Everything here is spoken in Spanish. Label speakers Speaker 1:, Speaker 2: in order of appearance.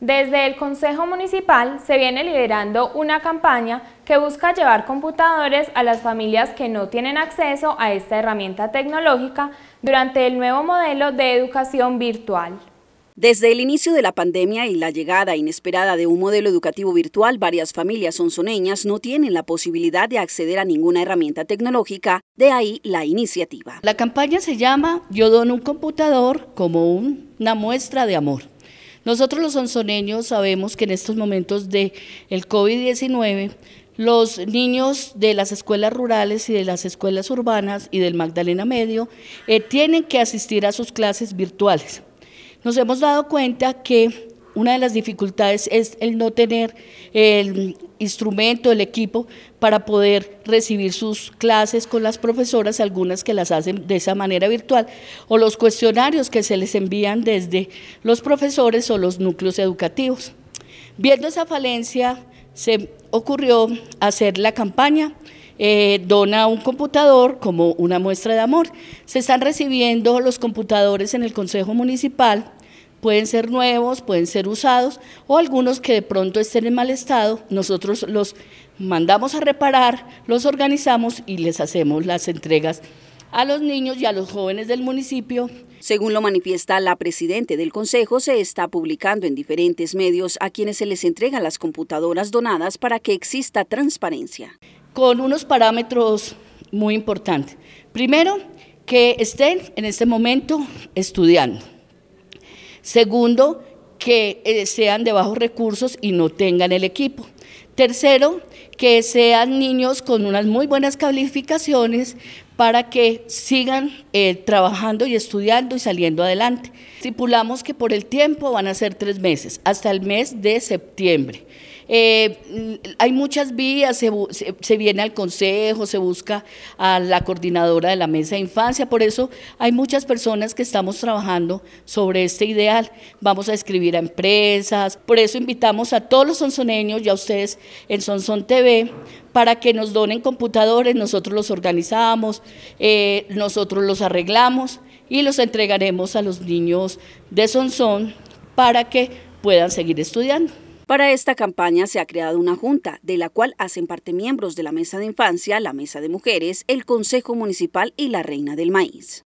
Speaker 1: Desde el Consejo Municipal se viene liderando una campaña que busca llevar computadores a las familias que no tienen acceso a esta herramienta tecnológica durante el nuevo modelo de educación virtual.
Speaker 2: Desde el inicio de la pandemia y la llegada inesperada de un modelo educativo virtual, varias familias sonzoneñas no tienen la posibilidad de acceder a ninguna herramienta tecnológica, de ahí la iniciativa. La campaña se llama Yo dono un computador como una muestra de amor. Nosotros los
Speaker 1: sonzoneños sabemos que en estos momentos de el COVID-19 los niños de las escuelas rurales y de las escuelas urbanas y del Magdalena Medio eh, tienen que asistir a sus clases virtuales. Nos hemos dado cuenta que una de las dificultades es el no tener el, instrumento, el equipo, para poder recibir sus clases con las profesoras, algunas que las hacen de esa manera virtual, o los cuestionarios que se les envían desde los profesores o los núcleos educativos. Viendo esa falencia, se ocurrió hacer la campaña. Eh, dona un computador como una muestra de amor. Se están recibiendo los computadores en el Consejo Municipal pueden ser nuevos, pueden ser usados o algunos que de pronto estén en mal estado, nosotros los mandamos a reparar, los organizamos y les hacemos las entregas
Speaker 2: a los niños y a los jóvenes del municipio. Según lo manifiesta la presidenta del Consejo, se está publicando en diferentes medios a quienes se les entregan las computadoras donadas para que exista transparencia. Con unos parámetros muy importantes. Primero, que estén en
Speaker 1: este momento estudiando. Segundo, que eh, sean de bajos recursos y no tengan el equipo. Tercero, que sean niños con unas muy buenas calificaciones para que sigan eh, trabajando y estudiando y saliendo adelante. Estipulamos que por el tiempo van a ser tres meses, hasta el mes de septiembre. Eh, hay muchas vías, se, viene al consejo, se busca a la coordinadora de la mesa de infancia, por eso hay muchas personas que estamos trabajando sobre este ideal. Vamos a escribir a empresas, por eso invitamos a todos los sonzoneños y a ustedes en Sonson TV para que nos donen computadores, nosotros los organizamos, eh, nosotros los arreglamos
Speaker 2: y los entregaremos a los niños de Sonson para que puedan seguir estudiando. Para esta campaña se ha creado una junta, de la cual hacen parte miembros de la Mesa de Infancia, la Mesa de Mujeres, el Consejo Municipal y la Reina del Maíz.